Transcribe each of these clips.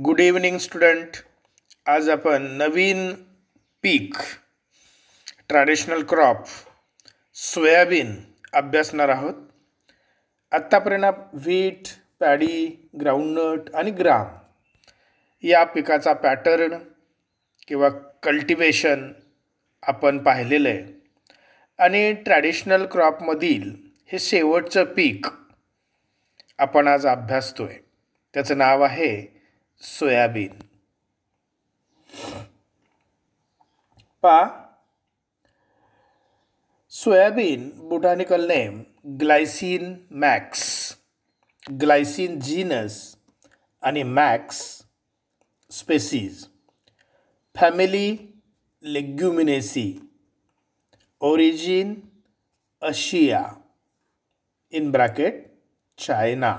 good evening student आज आपण नवीन पीक ट्रॅडिशनल क्रॉप सोयाबीन अभ्यासणार आहोत आत्तापर्यंत व्हीट पॅडी ग्राउंडनट आणि ग्राम या पिकाचा पॅटर्न किंवा कल्टिवेशन आपण पाहिलेलं आहे आणि ट्रॅडिशनल क्रॉपमधील हे शेवटचं पीक आपण आज अभ्यासतो आहे त्याचं नाव आहे सोयाबीन पा soybean botanical name Glycine max Glycine genus आणि max species family Leguminosae origin Asia in bracket China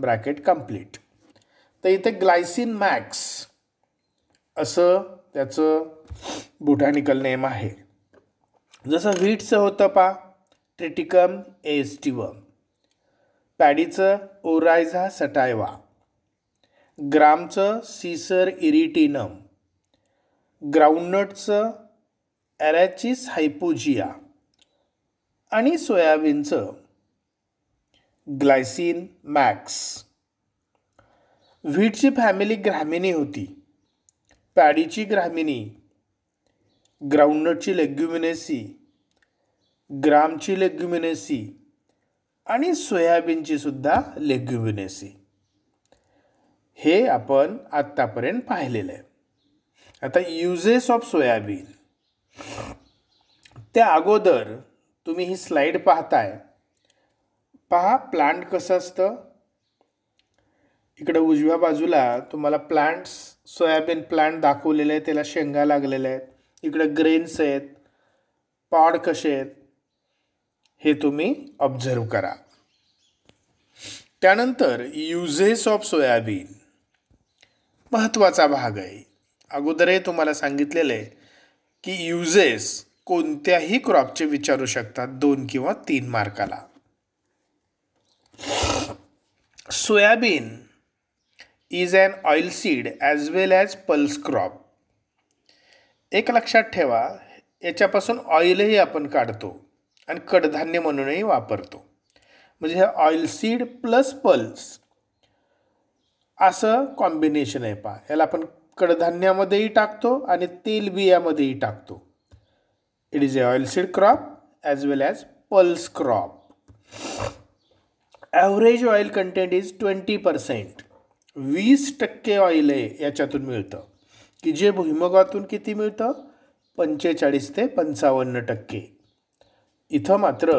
bracket complete तर इथे ग्लायसिन मॅक्स असं त्याचं बुटॅनिकल नेम आहे जसं व्हीटचं होतं पा ट्रिटिकम एस्टिवम पॅडीचं ओरायझा सटायवा ग्रामचं सीसर इरिटिनम ग्राउंडनटचं ॲरॅचिस हायपोजिया आणि सोयाबीनचं ग्लायसिन मॅक्स व्हीटची फॅमिली ग्रॅमिनी होती पॅडीची ग्रॅमिनी ग्राउंडनटची लेग्युमिनेसी ग्रामची लेग्युमिनेसी आणि सोयाबीनची सुद्धा लेग्युमिनेसी हे आपण आत्तापर्यंत पाहिलेलं आहे आता युजेस ऑफ सोयाबीन त्या अगोदर तुम्ही ही स्लाईड पाहताय पहा प्लांट कसं असतं इकडे उजव्या बाजूला तुम्हाला प्लांट्स सोयाबीन प्लांट दाखवलेले आहेत त्याला शेंगा लागलेल्या आहेत इकडे ग्रेन्स आहेत पॉड कसे आहेत हे तुम्ही ऑब्झर्व करा त्यानंतर युजेस ऑफ सोयाबीन महत्त्वाचा भाग आहे अगोदरही तुम्हाला सांगितलेलं आहे की युजेस कोणत्याही क्रॉपचे विचारू शकतात दोन किंवा तीन मार्काला soybean is an seed as well as pulse crop एक लक्षात ठेवा याच्यापासून ऑइलही आपण काढतो आणि कडधान्य म्हणूनही वापरतो म्हणजे हे ऑइल सीड प्लस पल्स असं कॉम्बिनेशन आहे पा याला आपण कडधान्यामध्येही टाकतो आणि तेल बियामध्येही टाकतो it is a seed crop as well as pulse crop average oil content is twenty percent वीस टक्के ऑइल आहे याच्यातून मिळतं की जे भुईमुगातून किती मिळतं पंचेचाळीस ते पंचावन्न टक्के इथं मात्र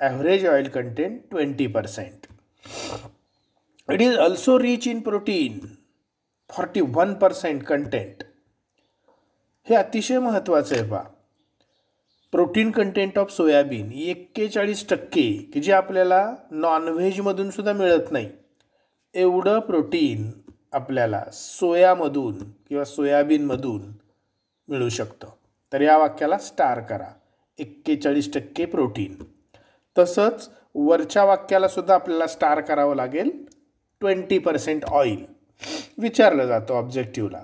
average oil content twenty percent it is also rich in protein forty one percent content हे अतिशय महत्त्वाचं आहे बा प्रोटीन कंटेंट ऑफ सोयाबीन एक्केचाळीस टक्के की जे आपल्याला नॉनव्हेजमधून सुद्धा मिळत नाही एवढं प्रोटीन आपल्याला सोयामधून किंवा सोयाबीनमधून मिळू शकतं तर या वाक्याला स्टार करा एक्केचाळीस टक्के प्रोटीन तसंच वरच्या वाक्यालासुद्धा आपल्याला स्टार करावं लागेल ट्वेंटी पर्सेंट ऑइल विचारलं जातं ऑब्जेक्टिव्हला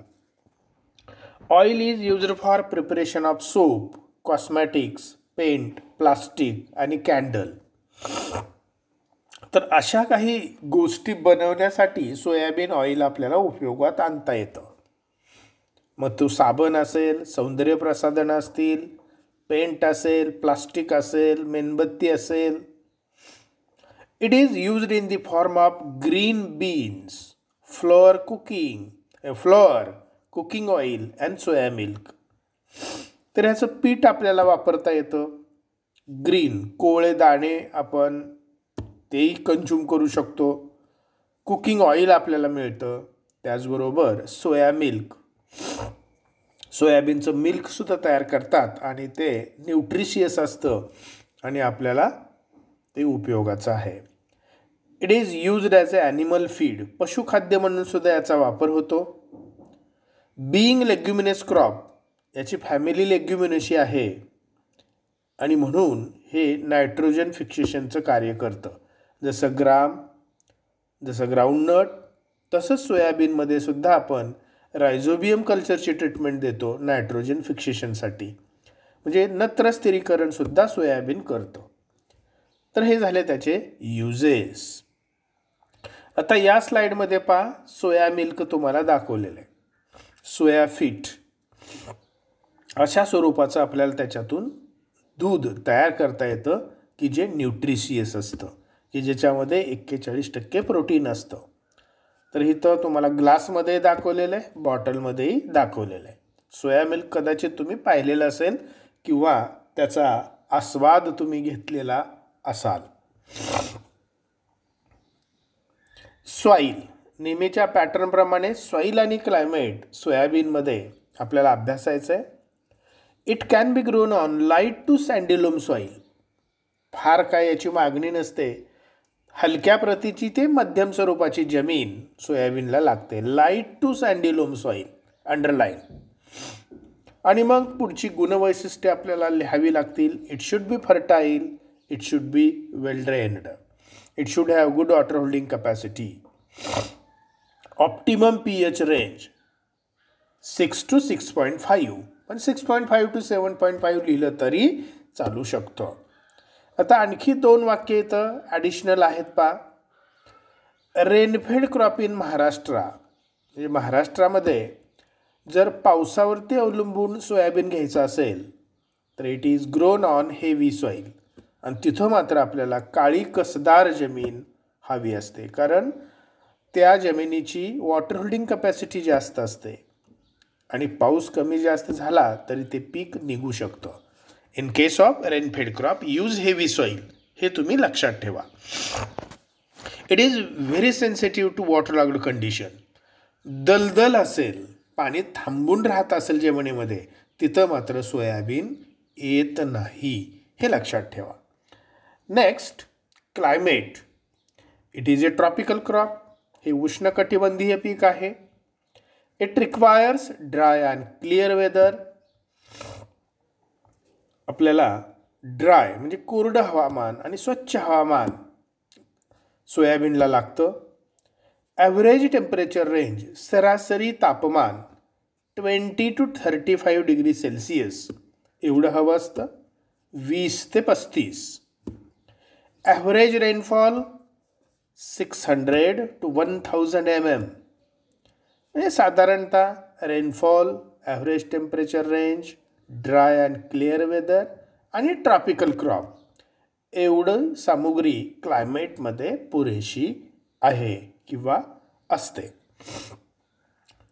oil is used for preparation of soap cosmetics paint plastic आणि कॅन्डल तर अशा काही गोष्टी बनवण्यासाठी सोयाबीन ऑइल आपल्याला उपयोगात आणता येतं मग तो साबण असेल सौंदर्यप्रसाधन असतील पेंट असेल प्लास्टिक असेल मेणबत्ती असेल it is used in the form of green beans flour cooking flour cooking oil and soya milk तर ह्याचं पीठ आपल्याला वापरता येतं ग्रीन कोळे दाणे आपण तेही कन्झ्युम करू शकतो कुकिंग ऑइल आपल्याला मिळतं त्याचबरोबर सोया मिल्क सोयाबीनचं मिल्कसुद्धा तयार करतात आणि ते न्यूट्रिशियस असतं आणि आपल्याला ते उपयोगाचं आहे it is used as a animal feed पशुखाद्य म्हणून सुद्धा याचा वापर होतो बीइंग लेग्युमिनस क्रॉप याची फॅमिली लेग्युमिनशी आहे आणि म्हणून हे नायट्रोजन फिक्सेशनचं कार्य करतं जसं ग्राम जसं ग्राउंडनट तसंच सोयाबीनमध्ये सुद्धा आपण रायझोबियम कल्चरची ट्रीटमेंट देतो नायट्रोजन फिक्सेशनसाठी म्हणजे नत्र सोयाबीन करतो तर हे झाले त्याचे युजेस आता या स्लाईडमध्ये पहा सोया मिल्क तुम्हाला दाखवलेलं आहे सोया फिट अशा स्वरूपाचं आपल्याला त्याच्यातून दूध तयार करता येतं की जे न्यूट्रिशियस असतं की ज्याच्यामध्ये एक्केचाळीस टक्के प्रोटीन असतं तर इथं तुम्हाला ग्लासमध्ये दाखवलेलं आहे बॉटलमध्येही दाखवलेलं आहे सोया मिल्क कदाचित तुम्ही पाहिलेलं असेल किंवा त्याचा आस्वाद तुम्ही घेतलेला असाल सॉईल नेहमीच्या पॅटर्नप्रमाणे सॉईल आणि क्लायमेट सोयाबीनमध्ये आपल्याला अभ्यासायचं आहे it can be grown on light to sandy loam soil फार काय याची मागणी नसते हलक्या प्रतीची ते मध्यम स्वरूपाची जमीन सोयाबीनला लागते light to sandy loam soil underline आणि मग पुढची गुणवैशिष्ट्ये आपल्याला लिहावी लागतील it should be fertile it should be well drained it should have good water holding capacity optimum p H range six to six point five पण six point five to seven point five लिहिलं तरी चालू शकतं आता आणखी दोन वाक्य इथं ॲडिशनल आहेत पा रेनफेड क्रॉप इन महाराष्ट्रा म्हणजे महाराष्ट्रामध्ये जर पावसावरती अवलंबून सोयाबीन घ्यायचं असेल तर it is grown on heavy soil आणि तिथं मात्र आपल्याला काळी कसदार जमीन हवी असते कारण त्या जमिनीची वॉटर होल्डिंग कपॅसिटी जास्त असते आणि पाऊस कमी जास्त झाला तरी ते पीक निघू शकतं in case of rainfed crop use heavy soil हे तुम्ही लक्षात ठेवा it is very sensitive to water logged condition दलदल असेल पाणी थांबून राहत असेल जेवणीमध्ये तिथं मात्र सोयाबीन येत नाही हे लक्षात ठेवा next climate it is a tropical crop हे उष्णकटिबंधीय पीक आहे it requires dry and clear weather आपल्याला ड्राय म्हणजे कोरडं हवामान आणि स्वच्छ हवामान सोयाबीनला लागतं ॲव्हरेज टेम्परेचर रेंज सरासरी तापमान twenty to thirty five degree Celsius एवढं हवं असतं वीस ते पस्तीस average rainfall six hundred to one thousand m m म्हणजे साधारणतः rainfall average temperature range dry and clear weather आणि ट्रॉपिकल क्रॉप एवढं सामुग्री क्लायमेटमध्ये पुरेशी आहे किंवा असते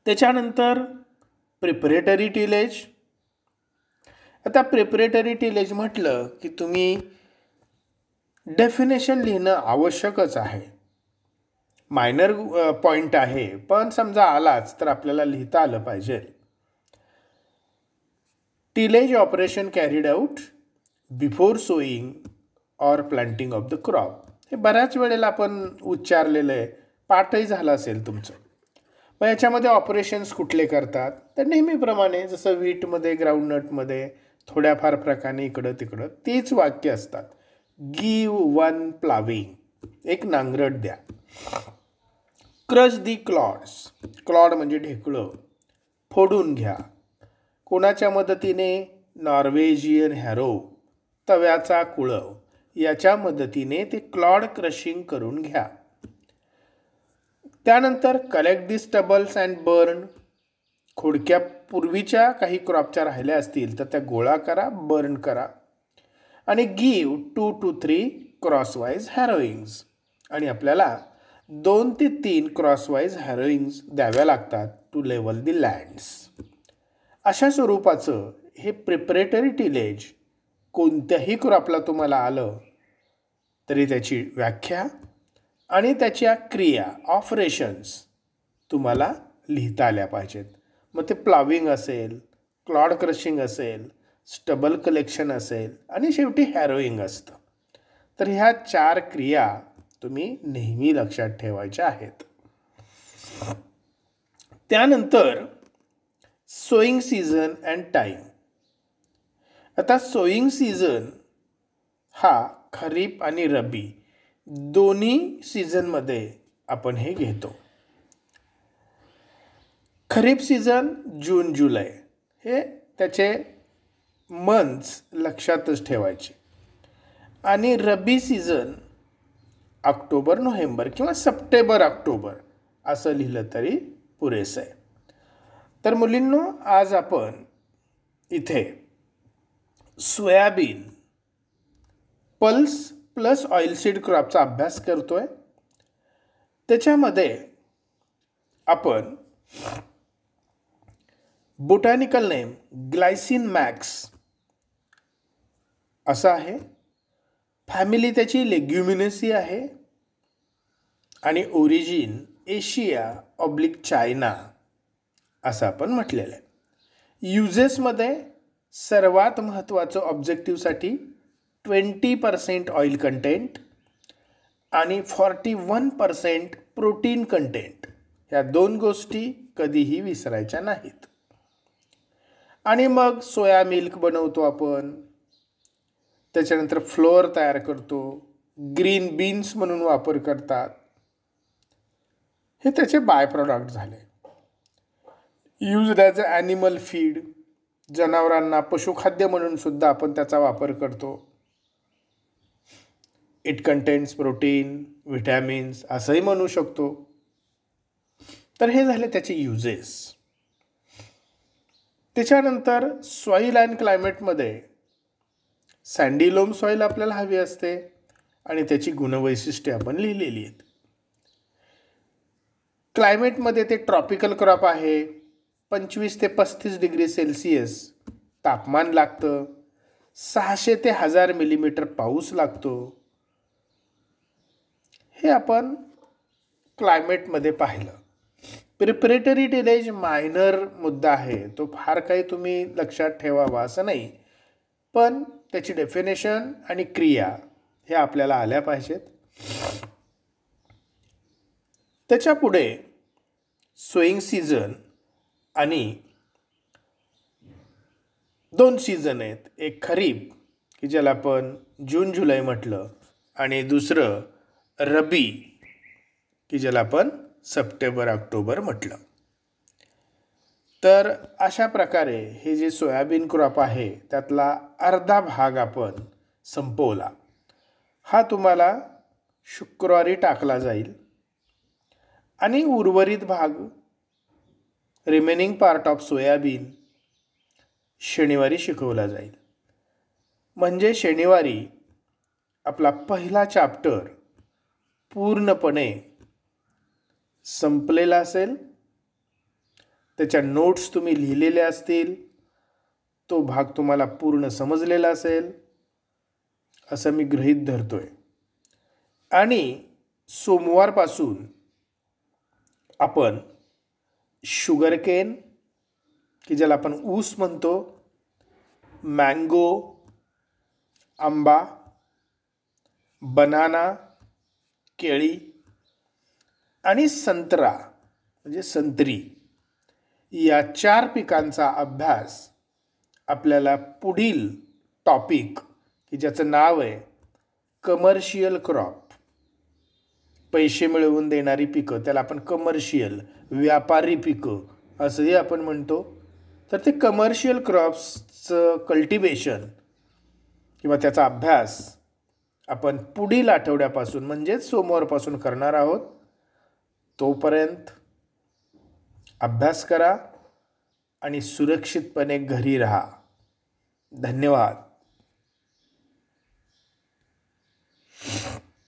त्याच्यानंतर प्रिपरेटरी टिलेज आता प्रिपरेटरी टिलेज म्हटलं की तुम्ही डेफिनेशन लिहिणं आवश्यकच आहे मायनर पॉइंट आहे पण समजा आलाच तर आपल्याला लिहिता आलं पाहिजे tillage operation carried out before sowing or planting of the crop हे बऱ्याच वेळेला आपण उच्चारलेलं आहे पाठही झालं असेल तुमचं मग याच्यामध्ये ऑपरेशन्स कुठले करतात तर नेहमीप्रमाणे जसं व्हीटमध्ये ग्राउंडनटमध्ये थोड्याफार प्रकारे इकडं तिकडं तेच वाक्य असतात गिव वन प्लाविंग एक नांगरट द्या क्रश दी क्लॉड्स क्लॉड म्हणजे ढेकळं फोडून घ्या कोणाच्या मदतीने नॉर्वेजियन हॅरो तव्याचा कुळव याच्या मदतीने ते क्लॉड क्रशिंग करून घ्या त्यानंतर collect this stubbles and burn खोडक्या पूर्वीच्या काही क्रॉपच्या राहिल्या असतील तर त्या गोळा करा बर्न करा आणि give two to three crosswise harrowings आणि आपल्याला दोन ते तीन क्रॉसवाईज हॅरोईंग्स द्याव्या लागतात टू लेवल दी लँड्स अशा स्वरूपाचं हे प्रिपरेटरी टिलेज कोणत्याही क्रॉपला तुम्हाला आलं तरी त्याची व्याख्या आणि त्याच्या क्रिया ऑपरेशन्स तुम्हाला लिहिता आल्या पाहिजेत मग ते प्लाविंग असेल क्लॉड क्रशिंग असेल स्टबल कलेक्शन असेल आणि शेवटी हॅरोईंग असतं तर ह्या चार क्रिया तुम्ही नेहमी लक्षात ठेवायच्या आहेत त्यानंतर सोईंग सीझन अँड टाईम आता सोईंग सीझन हा खरीप आणि रबी दोन्ही सीझनमध्ये आपण हे घेतो खरीप सीझन जून जुलै हे त्याचे मंथ्स लक्षातच ठेवायचे आणि रबी सीझन ऑक्टोबर नोव्हेंबर किंवा सप्टेंबर ऑक्टोबर असं लिहिलं तरी पुरेसं आहे तर मुलींनो आज आपण इथे सोयाबीन पल्स प्लस सीड क्रॉपचा अभ्यास करतो आहे त्याच्यामध्ये आपण बोटॅनिकल नेम ग्लायसिन मॅक्स असं आहे फॅमिली त्याची लेग्युमिनसी आहे आणि ओरिजिन एशिया ऑब्लिक चायना असं आपण म्हटलेलं आहे युजेसमध्ये सर्वात महत्त्वाचं ऑब्जेक्टिव्हसाठी ट्वेंटी पर्सेंट ऑइल कंटेंट आणि forty one percent protein content ह्या दोन गोष्टी कधीही विसरायच्या नाहीत आणि मग सोया मिल्क बनवतो आपण त्याच्यानंतर फ्लोअर तयार करतो ग्रीन बीन्स म्हणून वापर करतात हे त्याचे बाय प्रॉडक्ट झाले use as a animal feed जनावरांना पशुखाद्य म्हणून सुद्धा आपण त्याचा वापर करतो इट कंटेन्स प्रोटीन व्हिटॅमिन्स असंही म्हणू शकतो तर हे झाले त्याचे युजेस त्याच्यानंतर सॉईल अँड क्लायमेटमध्ये सँडी लोम सॉईल आपल्याला हवी असते आणि त्याची गुणवैशिष्ट्ये आपण लिहिलेली आहेत क्लायमेटमध्ये ते ट्रॉपिकल क्रॉप आहे पंचवीस ते पस्तीस डिग्री सेल्सिअस तापमान लागतं सहाशे ते हजार मिलीमीटर पाऊस लागतो हे आपण क्लायमेटमध्ये पाहिलं प्रिपरेटरी डिलेज मायनर मुद्दा आहे तो फार काही तुम्ही लक्षात ठेवावा असं नाही पण त्याची डेफिनेशन आणि क्रिया हे आपल्याला आल्या पाहिजेत त्याच्यापुढे स्वईंग सीझन आणि दोन सीझन आहेत एक खरीप की ज्याला आपण जून जुलै म्हटलं आणि दुसरं रबी की ज्याला आपण सप्टेंबर ऑक्टोबर म्हटलं तर अशा प्रकारे हे जे सोयाबीन क्रॉप आहे त्यातला अर्धा भाग आपण संपवला हा तुम्हाला शुक्रवारी टाकला जाईल आणि उर्वरित भाग रिमेनिंग पार्ट ऑफ सोयाबीन शनिवारी शिकवला जाईल म्हणजे शनिवारी आपला पहिला चॅप्टर पूर्णपणे संपलेला असेल त्याच्या नोट्स तुम्ही लिहिलेल्या असतील तो भाग तुम्हाला पूर्ण समजलेला असेल असं मी गृहीत धरतो आहे आणि सोमवारपासून आपण शुगरकेन की ज्याला आपण ऊस म्हणतो मँगो आंबा बनाना केळी आणि संत्रा म्हणजे संत्री या चार पिकांचा अभ्यास आपल्याला पुढील टॉपिक की ज्याचं नाव आहे कमर्शियल क्रॉप पैसे मिळवून देणारी पिकं त्याला आपण कमर्शियल व्यापारी पिकं असंही आपण म्हणतो तर ते कमर्शियल क्रॉप्सचं कल्टिवेशन किंवा त्याचा अभ्यास आपण पुढील आठवड्यापासून म्हणजेच सोमवारपासून करणार आहोत तोपर्यंत अभ्यास करा आणि सुरक्षितपणे घरी राहा धन्यवाद